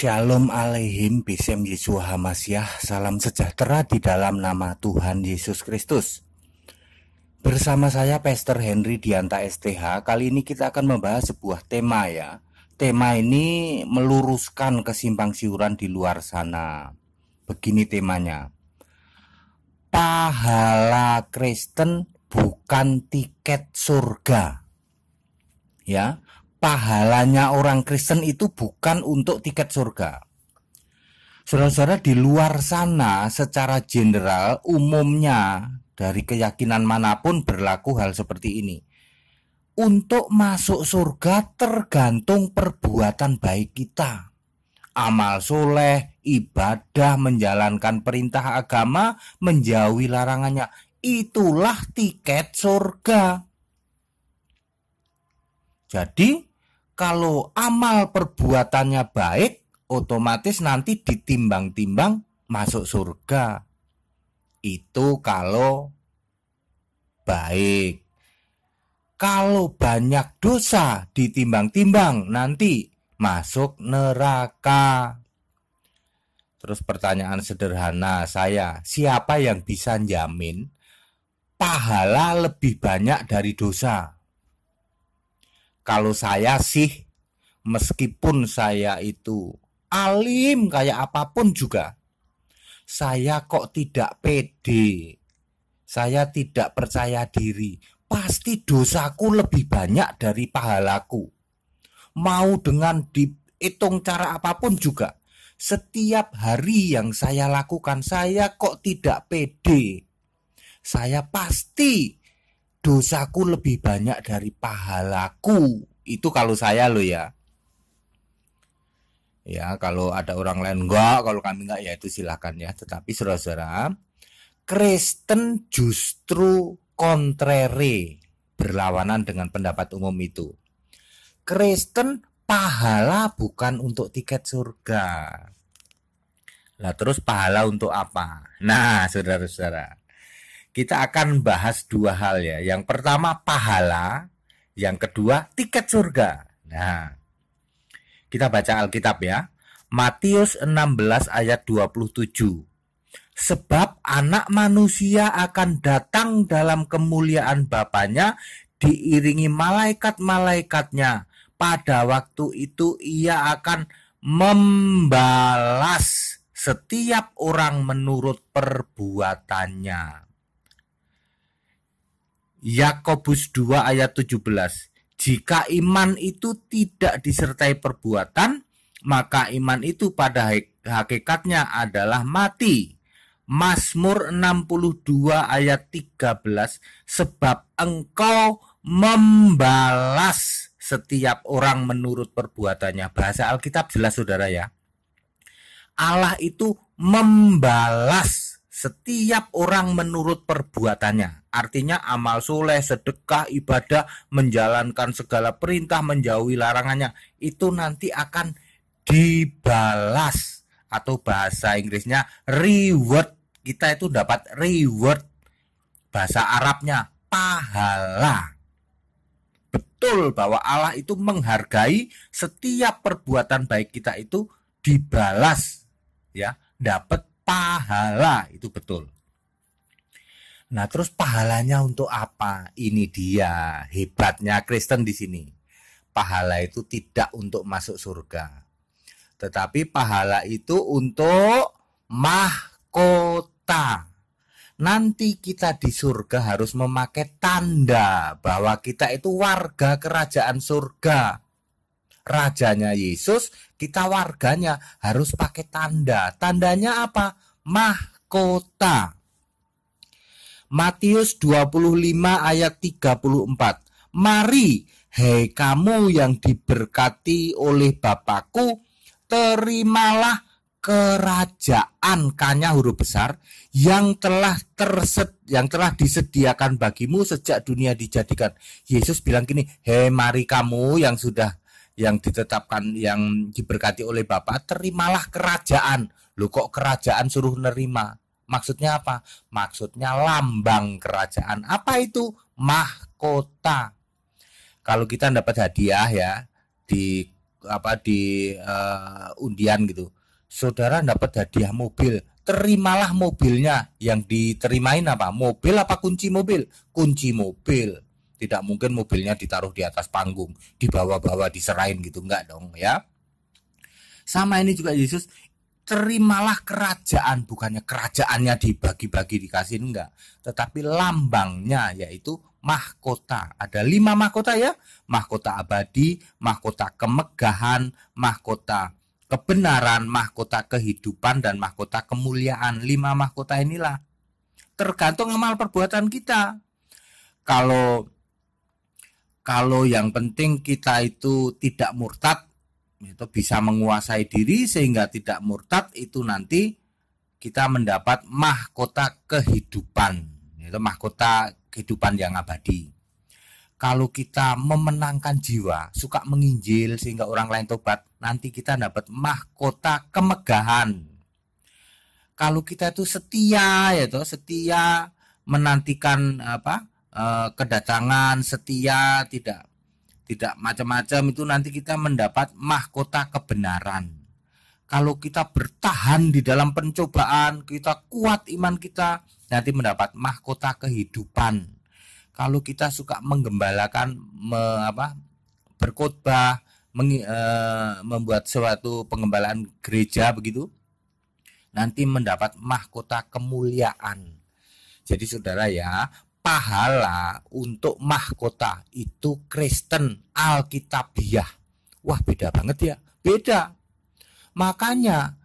Shalom alaihim bisem Yesua Hamasyah, salam sejahtera di dalam nama Tuhan Yesus Kristus. Bersama saya Pastor Henry Dianta STH, kali ini kita akan membahas sebuah tema ya. Tema ini meluruskan kesimpang siuran di luar sana. Begini temanya. Pahala Kristen bukan tiket surga. Ya, pahalanya orang Kristen itu bukan untuk tiket surga. Saudara-saudara di luar sana secara general umumnya dari keyakinan manapun berlaku hal seperti ini. Untuk masuk surga tergantung perbuatan baik kita. Amal soleh, ibadah, menjalankan perintah agama, menjauhi larangannya. Itulah tiket surga. Jadi kalau amal perbuatannya baik, otomatis nanti ditimbang-timbang masuk surga. Itu kalau baik. Kalau banyak dosa ditimbang-timbang nanti masuk neraka. Terus pertanyaan sederhana saya, siapa yang bisa jamin pahala lebih banyak dari dosa? Kalau saya sih meskipun saya itu alim kayak apapun juga saya kok tidak pede saya tidak percaya diri pasti dosaku lebih banyak dari pahalaku mau dengan dihitung cara apapun juga setiap hari yang saya lakukan saya kok tidak pede saya pasti dosaku lebih banyak dari pahalaku. Itu kalau saya lo ya. Ya, kalau ada orang lain enggak, kalau kami enggak ya itu silakan ya. Tetapi saudara-saudara, Kristen justru kontrere berlawanan dengan pendapat umum itu. Kristen pahala bukan untuk tiket surga. Lah terus pahala untuk apa? Nah, saudara-saudara kita akan bahas dua hal ya. Yang pertama pahala, yang kedua tiket surga. Nah, kita baca Alkitab ya. Matius 16 ayat 27. Sebab anak manusia akan datang dalam kemuliaan Bapaknya diiringi malaikat-malaikatnya. Pada waktu itu ia akan membalas setiap orang menurut perbuatannya. Yakobus 2 ayat 17. Jika iman itu tidak disertai perbuatan, maka iman itu pada hakikatnya adalah mati. Mazmur 62 ayat 13 sebab engkau membalas setiap orang menurut perbuatannya. Bahasa Alkitab jelas Saudara ya. Allah itu membalas setiap orang menurut perbuatannya. Artinya amal soleh, sedekah, ibadah, menjalankan segala perintah, menjauhi larangannya. Itu nanti akan dibalas atau bahasa Inggrisnya reward. Kita itu dapat reward. Bahasa Arabnya pahala. Betul bahwa Allah itu menghargai setiap perbuatan baik kita itu dibalas ya, dapat pahala itu betul. Nah, terus pahalanya untuk apa? Ini dia hebatnya Kristen di sini. Pahala itu tidak untuk masuk surga, tetapi pahala itu untuk mahkota. Nanti kita di surga harus memakai tanda bahwa kita itu warga kerajaan surga rajanya Yesus, kita warganya harus pakai tanda. Tandanya apa? Mahkota. Matius 25 ayat 34. Mari, hei kamu yang diberkati oleh Bapakku, terimalah kerajaan kanya huruf besar yang telah terset yang telah disediakan bagimu sejak dunia dijadikan. Yesus bilang gini, "Hei mari kamu yang sudah yang ditetapkan yang diberkati oleh Bapak terimalah kerajaan. Lu kok kerajaan suruh nerima? Maksudnya apa? Maksudnya lambang kerajaan. Apa itu? Mahkota. Kalau kita dapat hadiah ya di apa di uh, undian gitu. Saudara dapat hadiah mobil, terimalah mobilnya. Yang diterimain apa? Mobil apa kunci mobil? Kunci mobil. Tidak mungkin mobilnya ditaruh di atas panggung, dibawa-bawa, diserain gitu, enggak dong ya. Sama ini juga Yesus, terimalah kerajaan, bukannya kerajaannya dibagi-bagi dikasih enggak, tetapi lambangnya yaitu mahkota. Ada lima mahkota ya, mahkota abadi, mahkota kemegahan, mahkota kebenaran, mahkota kehidupan, dan mahkota kemuliaan. Lima mahkota inilah tergantung amal perbuatan kita. Kalau kalau yang penting kita itu tidak murtad itu bisa menguasai diri sehingga tidak murtad itu nanti kita mendapat mahkota kehidupan itu mahkota kehidupan yang abadi kalau kita memenangkan jiwa suka menginjil sehingga orang lain tobat nanti kita dapat mahkota kemegahan kalau kita itu setia ya setia menantikan apa Eh, kedatangan setia tidak tidak macam-macam itu nanti kita mendapat mahkota kebenaran kalau kita bertahan di dalam pencobaan kita kuat iman kita nanti mendapat mahkota kehidupan kalau kita suka menggembalakan me, apa berkhotbah e, membuat suatu pengembalaan gereja begitu nanti mendapat mahkota kemuliaan jadi saudara ya pahala untuk mahkota itu Kristen Alkitabiah. Wah beda banget ya, beda. Makanya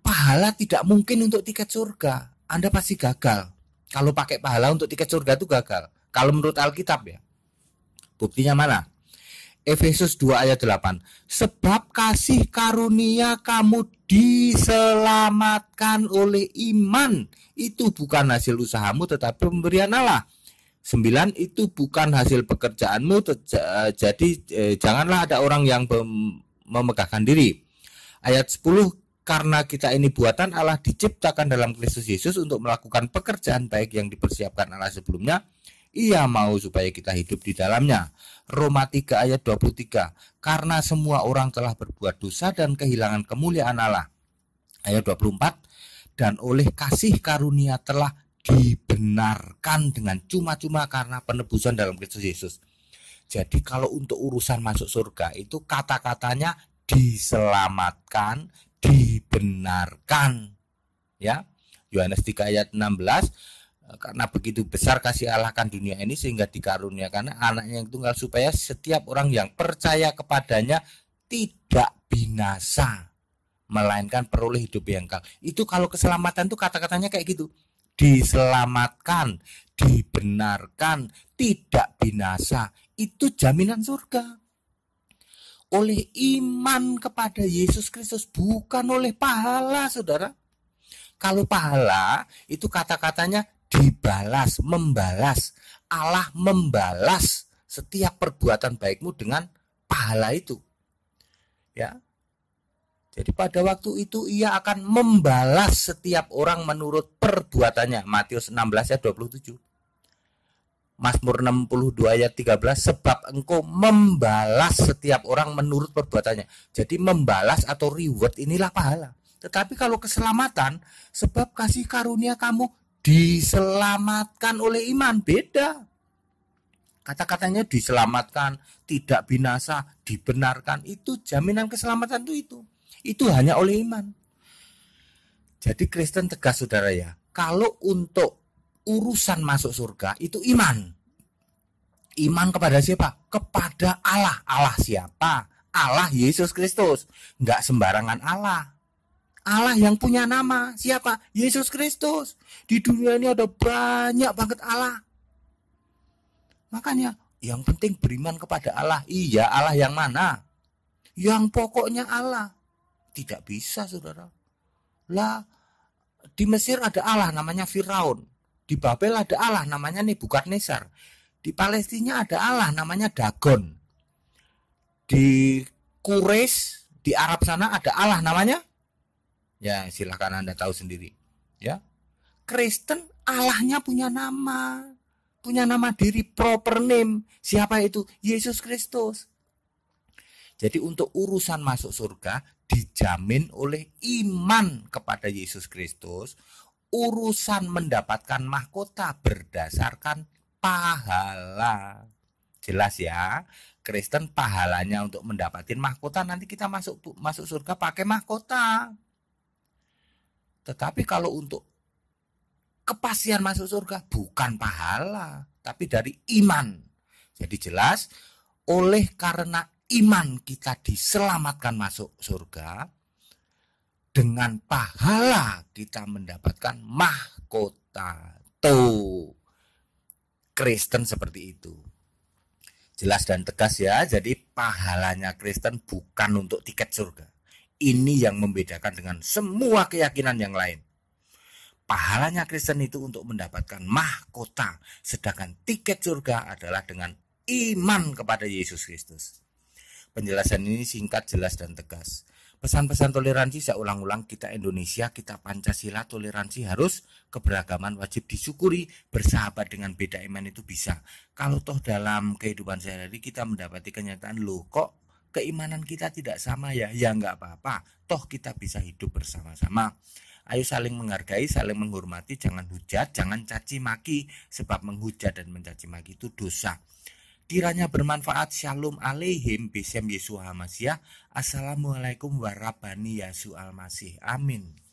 pahala tidak mungkin untuk tiket surga. Anda pasti gagal. Kalau pakai pahala untuk tiket surga itu gagal. Kalau menurut Alkitab ya. Buktinya mana? Efesus 2 ayat 8. Sebab kasih karunia kamu diselamatkan oleh iman. Itu bukan hasil usahamu tetapi pemberian Allah. 9 itu bukan hasil pekerjaanmu eh, jadi eh, janganlah ada orang yang memegahkan diri. Ayat 10 karena kita ini buatan Allah diciptakan dalam Kristus Yesus untuk melakukan pekerjaan baik yang dipersiapkan Allah sebelumnya ia mau supaya kita hidup di dalamnya. Roma 3 ayat 23. Karena semua orang telah berbuat dosa dan kehilangan kemuliaan Allah. Ayat 24. Dan oleh kasih karunia telah dibenarkan dengan cuma-cuma karena penebusan dalam Kristus Yesus. Jadi kalau untuk urusan masuk surga itu kata-katanya diselamatkan, dibenarkan. Ya. Yohanes 3 ayat 16 Eh, karena begitu besar kasih Allah akan dunia ini sehingga dikaruniakan anaknya yang tunggal supaya setiap orang yang percaya kepadanya tidak binasa melainkan peroleh hidup yang kekal. Itu kalau keselamatan itu kata-katanya kayak gitu. Diselamatkan, dibenarkan, tidak binasa. Itu jaminan surga. Oleh iman kepada Yesus Kristus bukan oleh pahala, Saudara. Kalau pahala itu kata-katanya dibalas, membalas. Allah membalas setiap perbuatan baikmu dengan pahala itu. Ya. Jadi pada waktu itu ia akan membalas setiap orang menurut perbuatannya. Matius 16 ayat 27. Mazmur 62 ayat 13 sebab engkau membalas setiap orang menurut perbuatannya. Jadi membalas atau reward inilah pahala. Tetapi kalau keselamatan sebab kasih karunia kamu diselamatkan oleh iman beda kata-katanya diselamatkan tidak binasa dibenarkan itu jaminan keselamatan itu itu itu hanya oleh iman jadi Kristen tegas saudara ya kalau untuk urusan masuk surga itu iman iman kepada siapa kepada Allah Allah siapa Allah Yesus Kristus nggak sembarangan Allah Allah yang punya nama. Siapa? Yesus Kristus. Di dunia ini ada banyak banget Allah. Makanya yang penting beriman kepada Allah. Iya, Allah yang mana? Yang pokoknya Allah. Tidak bisa, saudara. Lah, di Mesir ada Allah namanya Firaun. Di Babel ada Allah namanya Nebukadnezar. Di Palestina ada Allah namanya Dagon. Di Kures, di Arab sana ada Allah namanya Ya, silahkan Anda tahu sendiri. Ya. Kristen Allahnya punya nama. Punya nama diri proper name. Siapa itu? Yesus Kristus. Jadi untuk urusan masuk surga dijamin oleh iman kepada Yesus Kristus, urusan mendapatkan mahkota berdasarkan pahala. Jelas ya, Kristen pahalanya untuk mendapatkan mahkota nanti kita masuk masuk surga pakai mahkota. Tetapi kalau untuk kepastian masuk surga bukan pahala, tapi dari iman. Jadi jelas oleh karena iman kita diselamatkan masuk surga dengan pahala kita mendapatkan mahkota. Tuh. Kristen seperti itu. Jelas dan tegas ya. Jadi pahalanya Kristen bukan untuk tiket surga ini yang membedakan dengan semua keyakinan yang lain. Pahalanya Kristen itu untuk mendapatkan mahkota, sedangkan tiket surga adalah dengan iman kepada Yesus Kristus. Penjelasan ini singkat, jelas, dan tegas. Pesan-pesan toleransi saya ulang-ulang kita Indonesia, kita Pancasila, toleransi harus keberagaman wajib disyukuri, bersahabat dengan beda iman itu bisa. Kalau toh dalam kehidupan sehari-hari kita mendapati kenyataan loh kok keimanan kita tidak sama ya, ya nggak apa-apa. Toh kita bisa hidup bersama-sama. Ayo saling menghargai, saling menghormati, jangan hujat, jangan caci maki, sebab menghujat dan mencaci maki itu dosa. Kiranya bermanfaat. Shalom alaihim bisem Hamasyah. Assalamualaikum warabani wabarakatuh. Almasih. Amin.